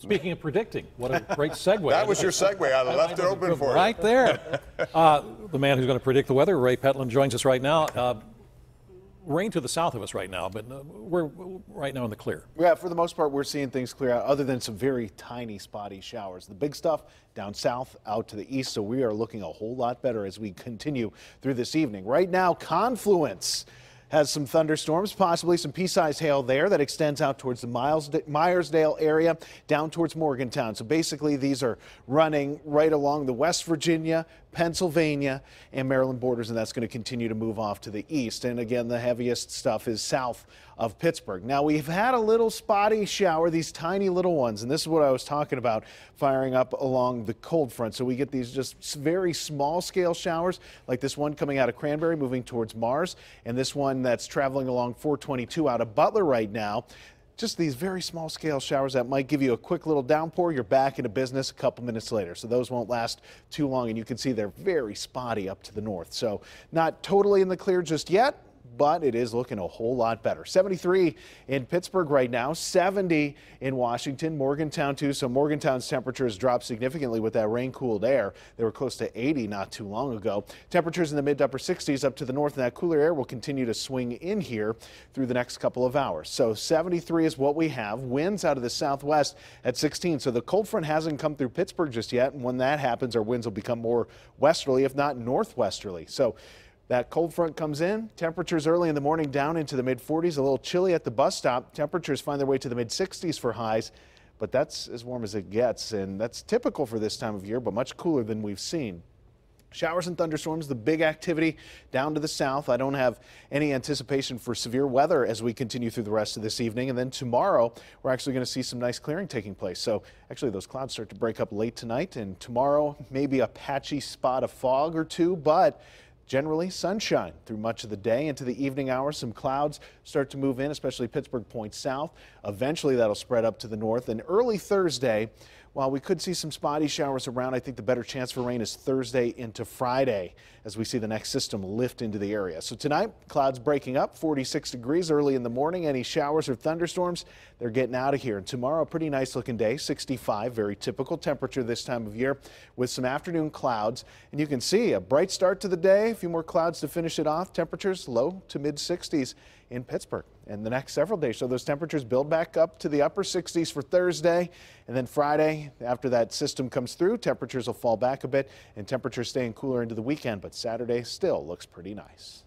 Speaking of predicting, what a great segue. that was your segue. I, I left it open for right you. Right there. Uh, the man who's going to predict the weather, Ray Petlin, joins us right now. Uh, rain to the south of us right now, but uh, we're right now in the clear. Yeah, for the most part, we're seeing things clear out, other than some very tiny, spotty showers. The big stuff down south out to the east, so we are looking a whole lot better as we continue through this evening. Right now, confluence has some thunderstorms, possibly some pea-sized hail there that extends out towards the Miles, Myersdale area, down towards Morgantown. So basically, these are running right along the West Virginia, Pennsylvania, and Maryland borders, and that's going to continue to move off to the east. And again, the heaviest stuff is south of Pittsburgh. Now, we've had a little spotty shower, these tiny little ones, and this is what I was talking about firing up along the cold front. So we get these just very small scale showers, like this one coming out of Cranberry, moving towards Mars, and this one that's traveling along 422 out of Butler right now just these very small scale showers that might give you a quick little downpour. You're back into business a couple minutes later. So those won't last too long. And you can see they're very spotty up to the north. So not totally in the clear just yet but it is looking a whole lot better. 73 in Pittsburgh right now, 70 in Washington, Morgantown too. So Morgantown's temperatures dropped significantly with that rain cooled air. They were close to 80 not too long ago. Temperatures in the mid to upper 60s up to the north and that cooler air will continue to swing in here through the next couple of hours. So 73 is what we have. Winds out of the southwest at 16. So the cold front hasn't come through Pittsburgh just yet. And when that happens, our winds will become more westerly, if not northwesterly. So that cold front comes in, temperatures early in the morning down into the mid 40s, a little chilly at the bus stop. Temperatures find their way to the mid 60s for highs, but that's as warm as it gets, and that's typical for this time of year, but much cooler than we've seen. Showers and thunderstorms, the big activity down to the south. I don't have any anticipation for severe weather as we continue through the rest of this evening. And then tomorrow, we're actually going to see some nice clearing taking place. So actually, those clouds start to break up late tonight, and tomorrow, maybe a patchy spot of fog or two, but Generally sunshine through much of the day into the evening hours. Some clouds start to move in, especially Pittsburgh Point South. Eventually that'll spread up to the north and early Thursday. While we could see some spotty showers around, I think the better chance for rain is Thursday into Friday as we see the next system lift into the area. So tonight, clouds breaking up 46 degrees early in the morning. Any showers or thunderstorms, they're getting out of here. And tomorrow, a pretty nice looking day, 65, very typical temperature this time of year with some afternoon clouds. And you can see a bright start to the day, a few more clouds to finish it off. Temperatures low to mid 60s in Pittsburgh and the next several days. So those temperatures build back up to the upper 60s for Thursday. And then Friday, after that system comes through, temperatures will fall back a bit and temperatures staying cooler into the weekend. But Saturday still looks pretty nice.